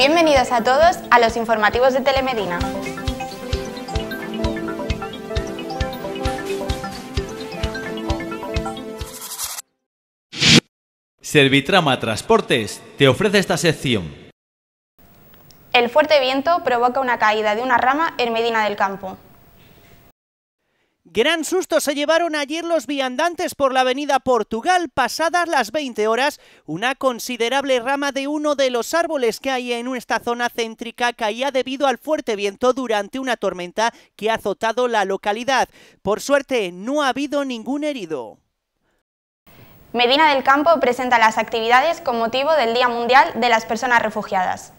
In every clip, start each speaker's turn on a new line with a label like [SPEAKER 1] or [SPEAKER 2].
[SPEAKER 1] Bienvenidos a todos a los informativos de Telemedina.
[SPEAKER 2] Servitrama Transportes te ofrece esta sección.
[SPEAKER 1] El fuerte viento provoca una caída de una rama en Medina del Campo.
[SPEAKER 3] Gran susto se llevaron ayer los viandantes por la avenida Portugal pasadas las 20 horas. Una considerable rama de uno de los árboles que hay en esta zona céntrica caía debido al fuerte viento durante una tormenta que ha azotado la localidad. Por suerte, no ha habido ningún herido.
[SPEAKER 1] Medina del Campo presenta las actividades con motivo del Día Mundial de las Personas Refugiadas.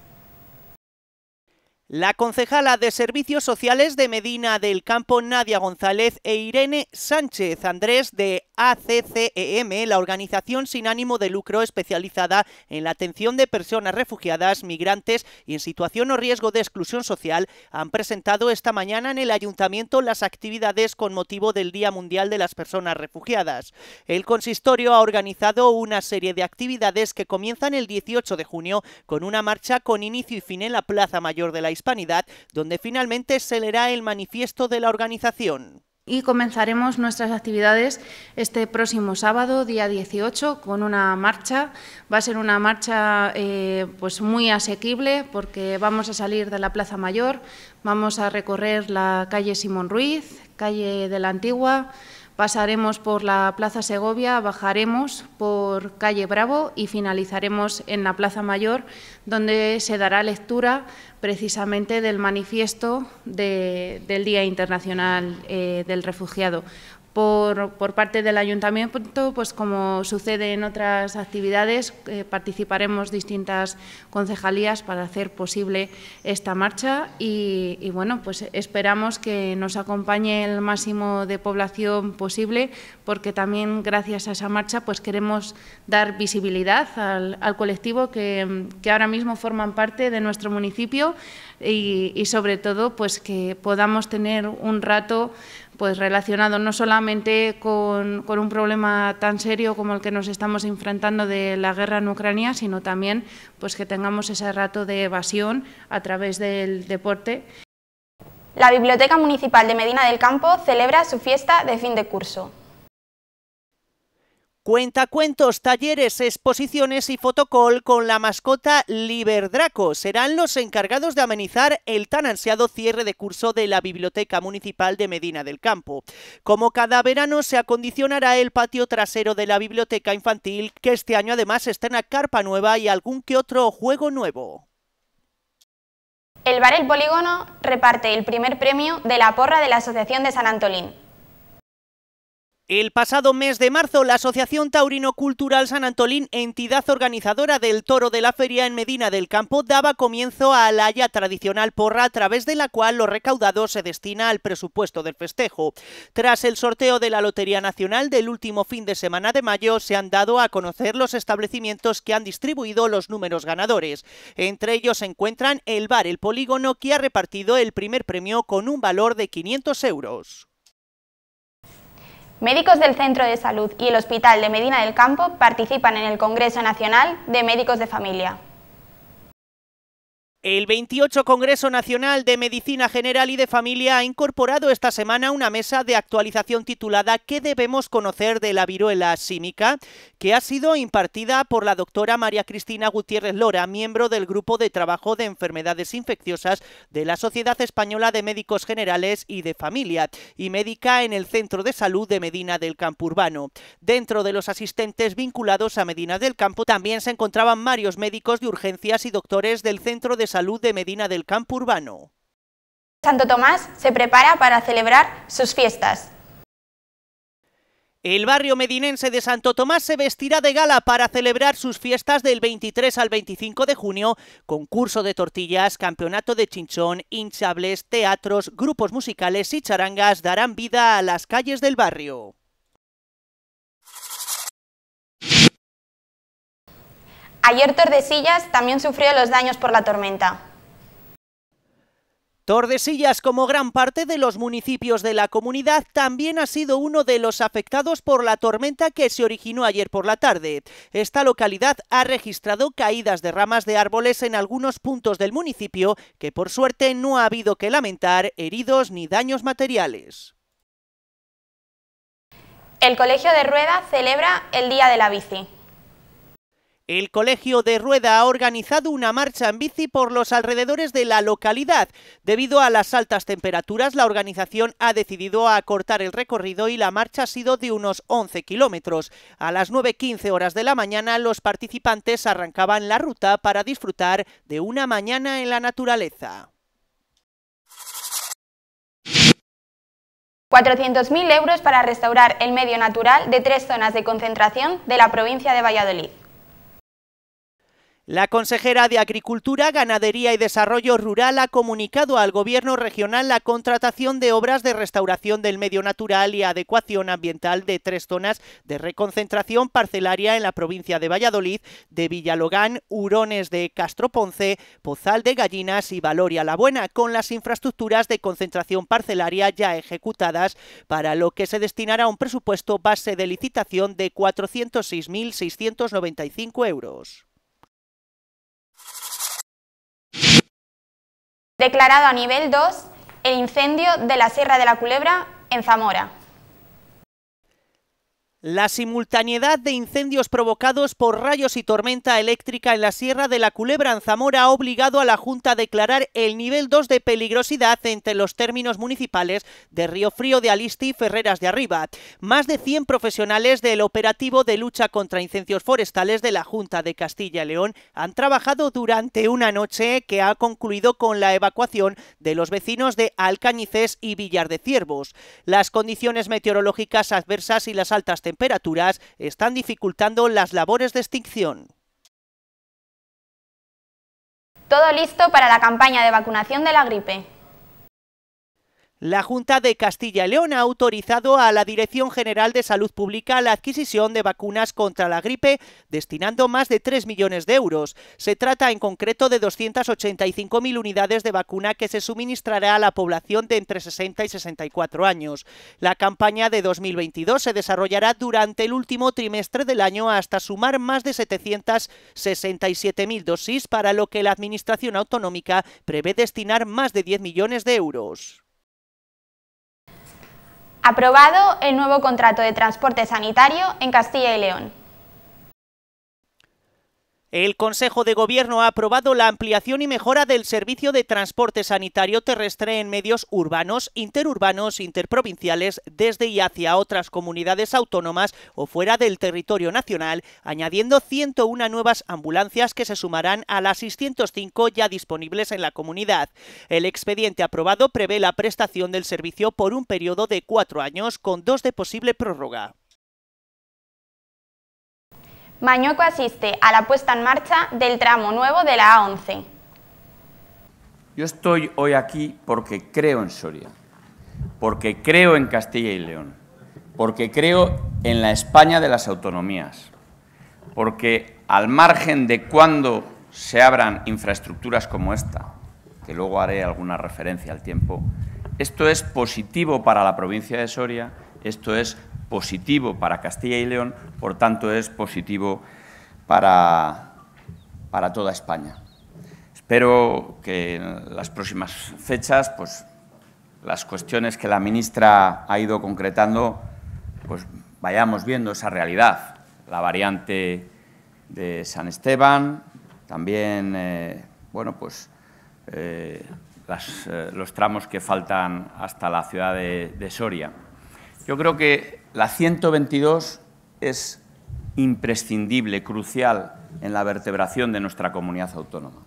[SPEAKER 3] La concejala de Servicios Sociales de Medina del Campo, Nadia González, e Irene Sánchez Andrés de ACCEM, la organización sin ánimo de lucro especializada en la atención de personas refugiadas, migrantes y en situación o riesgo de exclusión social, han presentado esta mañana en el Ayuntamiento las actividades con motivo del Día Mundial de las Personas Refugiadas. El consistorio ha organizado una serie de actividades que comienzan el 18 de junio con una marcha con inicio y fin en la Plaza Mayor de la donde finalmente se leerá el manifiesto de la organización. Y comenzaremos nuestras
[SPEAKER 4] actividades
[SPEAKER 3] este próximo
[SPEAKER 4] sábado, día 18, con una marcha. Va a ser una marcha eh, pues muy asequible porque vamos a salir de la Plaza Mayor, vamos a recorrer la calle Simón Ruiz, calle de la Antigua, Pasaremos por la Plaza Segovia, bajaremos por Calle Bravo y finalizaremos en la Plaza Mayor, donde se dará lectura precisamente del manifiesto del Día Internacional eh, del Refugiado por, por, parte del ayuntamiento, pues como sucede en otras actividades, eh, participaremos distintas concejalías para hacer posible esta marcha y, bueno, pues esperamos que nos acompañe el máximo de población posible, porque también gracias a esa marcha pues queremos dar visibilidad al, al colectivo que, ahora mismo forman parte de nuestro municipio y, y sobre todo pues que podamos tener un rato pues relacionado no solamente con, un problema tan serio como el que nos estamos enfrentando de la guerra en Ucrania, sino también pues que tengamos ese
[SPEAKER 1] rato de evasión a través del deporte. La Biblioteca Municipal de Medina del Campo celebra su fiesta de fin de curso.
[SPEAKER 3] Cuentacuentos, talleres, exposiciones y fotocol con la mascota Liberdraco serán los encargados de amenizar el tan ansiado cierre de curso de la Biblioteca Municipal de Medina del Campo. Como cada verano se acondicionará el patio trasero de la Biblioteca Infantil, que este año además estrena carpa nueva y algún que otro juego nuevo.
[SPEAKER 1] El Bar El Polígono reparte el primer premio de la porra de la Asociación de San Antolín,
[SPEAKER 3] el pasado mes de marzo, la Asociación Taurino Cultural San Antolín, entidad organizadora del Toro de la Feria en Medina del Campo, daba comienzo a la ya tradicional porra a través de la cual lo recaudado se destina al presupuesto del festejo. Tras el sorteo de la Lotería Nacional del último fin de semana de mayo, se han dado a conocer los establecimientos que han distribuido los números ganadores. Entre ellos se encuentran el Bar El Polígono, que ha repartido el primer premio con un valor de 500 euros.
[SPEAKER 1] Médicos del Centro de Salud y el Hospital de Medina del Campo participan en el Congreso Nacional de Médicos de Familia.
[SPEAKER 3] El 28 Congreso Nacional de Medicina General y de Familia ha incorporado esta semana una mesa de actualización titulada ¿Qué debemos conocer de la viruela símica? que ha sido impartida por la doctora María Cristina Gutiérrez Lora, miembro del Grupo de Trabajo de Enfermedades Infecciosas de la Sociedad Española de Médicos Generales y de Familia y médica en el Centro de Salud de Medina del Campo Urbano. Dentro de los asistentes vinculados a Medina del Campo también se encontraban varios médicos de urgencias y doctores del Centro de Salud de Medina del Campo Urbano. Santo Tomás se prepara para celebrar sus fiestas. El barrio medinense de Santo Tomás se vestirá de gala para celebrar sus fiestas del 23 al 25 de junio, concurso de tortillas, campeonato de chinchón, hinchables, teatros, grupos musicales y charangas darán vida a las calles del barrio.
[SPEAKER 1] Ayer Tordesillas también sufrió los daños por la tormenta.
[SPEAKER 3] Tordesillas, como gran parte de los municipios de la comunidad, también ha sido uno de los afectados por la tormenta que se originó ayer por la tarde. Esta localidad ha registrado caídas de ramas de árboles en algunos puntos del municipio, que por suerte no ha habido que lamentar heridos ni daños materiales.
[SPEAKER 1] El Colegio de Rueda celebra el Día de la Bici.
[SPEAKER 3] El Colegio de Rueda ha organizado una marcha en bici por los alrededores de la localidad. Debido a las altas temperaturas, la organización ha decidido acortar el recorrido y la marcha ha sido de unos 11 kilómetros. A las 9.15 horas de la mañana, los participantes arrancaban la ruta para disfrutar de una mañana en la naturaleza.
[SPEAKER 1] 400.000 euros para restaurar el medio natural de tres zonas de concentración de la provincia de Valladolid.
[SPEAKER 3] La consejera de Agricultura, Ganadería y Desarrollo Rural ha comunicado al Gobierno regional la contratación de obras de restauración del medio natural y adecuación ambiental de tres zonas de reconcentración parcelaria en la provincia de Valladolid, de Villalogán, Hurones de Castro Ponce, Pozal de Gallinas y Valoria la Buena, con las infraestructuras de concentración parcelaria ya ejecutadas, para lo que se destinará un presupuesto base de licitación de 406.695 euros.
[SPEAKER 1] Declarado a nivel 2 el incendio de la Sierra de la Culebra en Zamora.
[SPEAKER 3] La simultaneidad de incendios provocados por rayos y tormenta eléctrica en la Sierra de la Culebra en Zamora ha obligado a la Junta a declarar el nivel 2 de peligrosidad entre los términos municipales de Río Frío de Alisti y Ferreras de Arriba. Más de 100 profesionales del operativo de lucha contra incendios forestales de la Junta de Castilla y León han trabajado durante una noche que ha concluido con la evacuación de los vecinos de Alcañices y Villar de Ciervos. Las condiciones meteorológicas adversas y las altas temperaturas temperaturas están dificultando las labores de extinción.
[SPEAKER 1] Todo listo para la campaña de vacunación de la gripe.
[SPEAKER 3] La Junta de Castilla y León ha autorizado a la Dirección General de Salud Pública la adquisición de vacunas contra la gripe, destinando más de 3 millones de euros. Se trata en concreto de 285.000 unidades de vacuna que se suministrará a la población de entre 60 y 64 años. La campaña de 2022 se desarrollará durante el último trimestre del año hasta sumar más de 767.000 dosis, para lo que la Administración Autonómica prevé destinar más de 10 millones de euros.
[SPEAKER 1] Aprobado el nuevo contrato de transporte sanitario en Castilla y León.
[SPEAKER 3] El Consejo de Gobierno ha aprobado la ampliación y mejora del servicio de transporte sanitario terrestre en medios urbanos, interurbanos, interprovinciales, desde y hacia otras comunidades autónomas o fuera del territorio nacional, añadiendo 101 nuevas ambulancias que se sumarán a las 605 ya disponibles en la comunidad. El expediente aprobado prevé la prestación del servicio por un periodo de cuatro años, con dos de posible prórroga.
[SPEAKER 1] Mañuco asiste a la puesta en marcha del tramo nuevo de la A11.
[SPEAKER 2] Yo estoy hoy aquí porque creo en Soria, porque creo en Castilla y León, porque creo en la España de las autonomías, porque al margen de cuando se abran infraestructuras como esta, que luego haré alguna referencia al tiempo, esto es positivo para la provincia de Soria, esto es positivo para Castilla y León, por tanto es positivo para, para toda España. Espero que en las próximas fechas pues, las cuestiones que la ministra ha ido concretando pues, vayamos viendo esa realidad. La variante de San Esteban, también eh, bueno, pues, eh, eh, los tramos que faltan hasta la ciudad de, de Soria. Yo creo que la 122 es imprescindible, crucial en la vertebración de nuestra comunidad autónoma.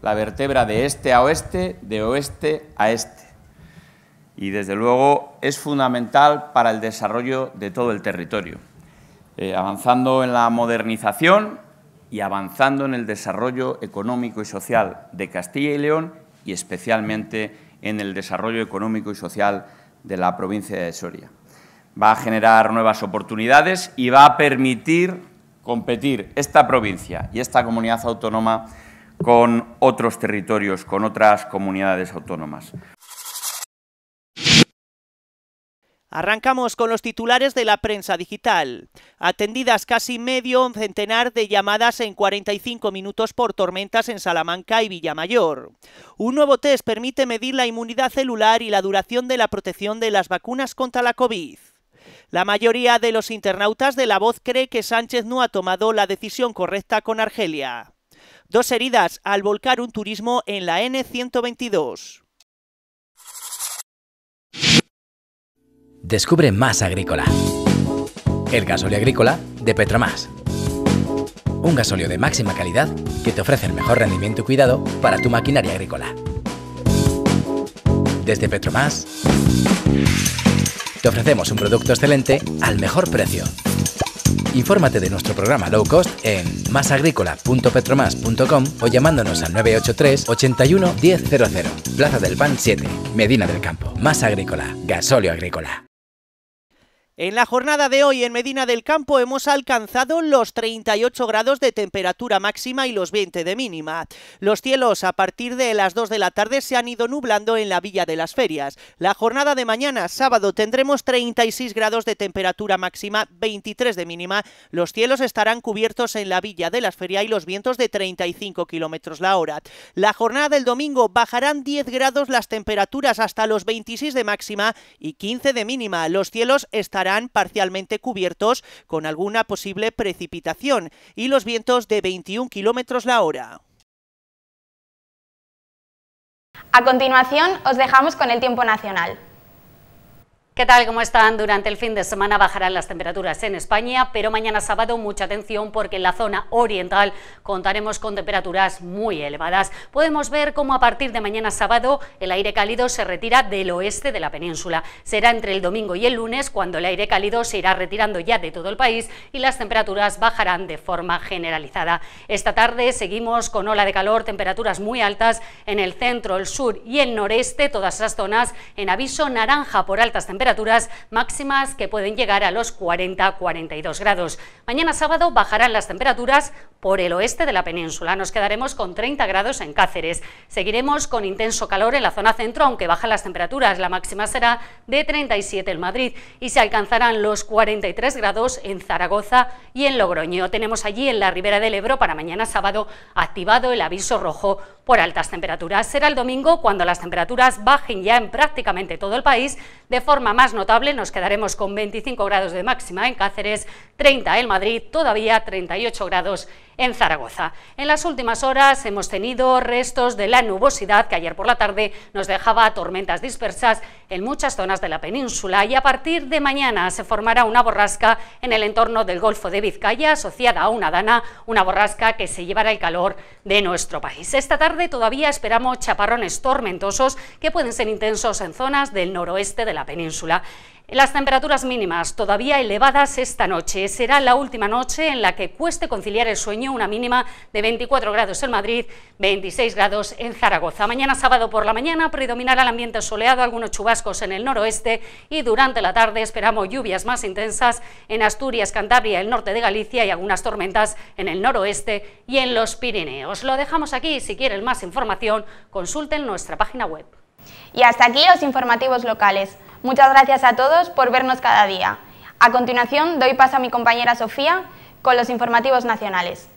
[SPEAKER 2] La vertebra de este a oeste, de oeste a este. Y desde luego es fundamental para el desarrollo de todo el territorio, eh, avanzando en la modernización y avanzando en el desarrollo económico y social de Castilla y León y especialmente en el desarrollo económico y social de la provincia de Soria va a generar nuevas oportunidades y va a permitir competir esta provincia y esta comunidad autónoma con otros territorios, con otras comunidades autónomas.
[SPEAKER 3] Arrancamos con los titulares de la prensa digital. Atendidas casi medio centenar de llamadas en 45 minutos por tormentas en Salamanca y Villamayor. Un nuevo test permite medir la inmunidad celular y la duración de la protección de las vacunas contra la COVID. La mayoría de los internautas de La Voz cree que Sánchez no ha tomado la decisión correcta con Argelia. Dos heridas al volcar un turismo en la N122.
[SPEAKER 4] Descubre más agrícola. El gasóleo agrícola de Petromás. Un gasóleo de máxima calidad que te ofrece el mejor rendimiento y cuidado para tu maquinaria agrícola. Desde Petromás. Te ofrecemos un producto excelente al mejor precio. Infórmate de nuestro programa Low Cost en masagrícola.petromas.com o llamándonos al 983 81 Plaza del Pan 7, Medina del Campo. Más Agrícola, gasóleo agrícola.
[SPEAKER 3] En la jornada de hoy en Medina del Campo hemos alcanzado los 38 grados de temperatura máxima y los 20 de mínima. Los cielos a partir de las 2 de la tarde se han ido nublando en la Villa de las Ferias. La jornada de mañana, sábado, tendremos 36 grados de temperatura máxima, 23 de mínima. Los cielos estarán cubiertos en la Villa de las Ferias y los vientos de 35 kilómetros la hora. La jornada del domingo bajarán 10 grados las temperaturas hasta los 26 de máxima y 15 de mínima. Los cielos estarán parcialmente cubiertos con alguna posible precipitación y los vientos de 21 kilómetros la hora.
[SPEAKER 5] A continuación, os dejamos con el tiempo nacional. ¿Qué tal? ¿Cómo están? Durante el fin de semana bajarán las temperaturas en España, pero mañana sábado mucha atención porque en la zona oriental contaremos con temperaturas muy elevadas. Podemos ver cómo a partir de mañana sábado el aire cálido se retira del oeste de la península. Será entre el domingo y el lunes cuando el aire cálido se irá retirando ya de todo el país y las temperaturas bajarán de forma generalizada. Esta tarde seguimos con ola de calor, temperaturas muy altas en el centro, el sur y el noreste, todas esas zonas en aviso naranja por altas temperaturas temperaturas máximas que pueden llegar a los 40-42 grados. Mañana sábado bajarán las temperaturas por el oeste de la península. Nos quedaremos con 30 grados en Cáceres. Seguiremos con intenso calor en la zona centro, aunque bajan las temperaturas. La máxima será de 37 en Madrid y se alcanzarán los 43 grados en Zaragoza y en Logroño. Tenemos allí en la ribera del Ebro para mañana sábado activado el aviso rojo por altas temperaturas. Será el domingo cuando las temperaturas bajen ya en prácticamente todo el país de forma más notable nos quedaremos con 25 grados de máxima en Cáceres, 30 en Madrid, todavía 38 grados en Zaragoza. En las últimas horas hemos tenido restos de la nubosidad que ayer por la tarde nos dejaba tormentas dispersas en muchas zonas de la península y a partir de mañana se formará una borrasca en el entorno del Golfo de Vizcaya asociada a una dana, una borrasca que se llevará el calor de nuestro país. Esta tarde todavía esperamos chaparrones tormentosos que pueden ser intensos en zonas del noroeste de la península. Las temperaturas mínimas todavía elevadas esta noche. Será la última noche en la que cueste conciliar el sueño, una mínima de 24 grados en Madrid, 26 grados en Zaragoza. Mañana sábado por la mañana predominará el ambiente soleado, algunos chubascos en el noroeste y durante la tarde esperamos lluvias más intensas en Asturias, Cantabria, el norte de Galicia y algunas tormentas en el noroeste y en los Pirineos. Lo dejamos aquí. Si quieren más información, consulten nuestra página web.
[SPEAKER 1] Y hasta aquí los informativos locales. Muchas gracias a todos por vernos cada día. A continuación doy paso a mi compañera Sofía con los informativos nacionales.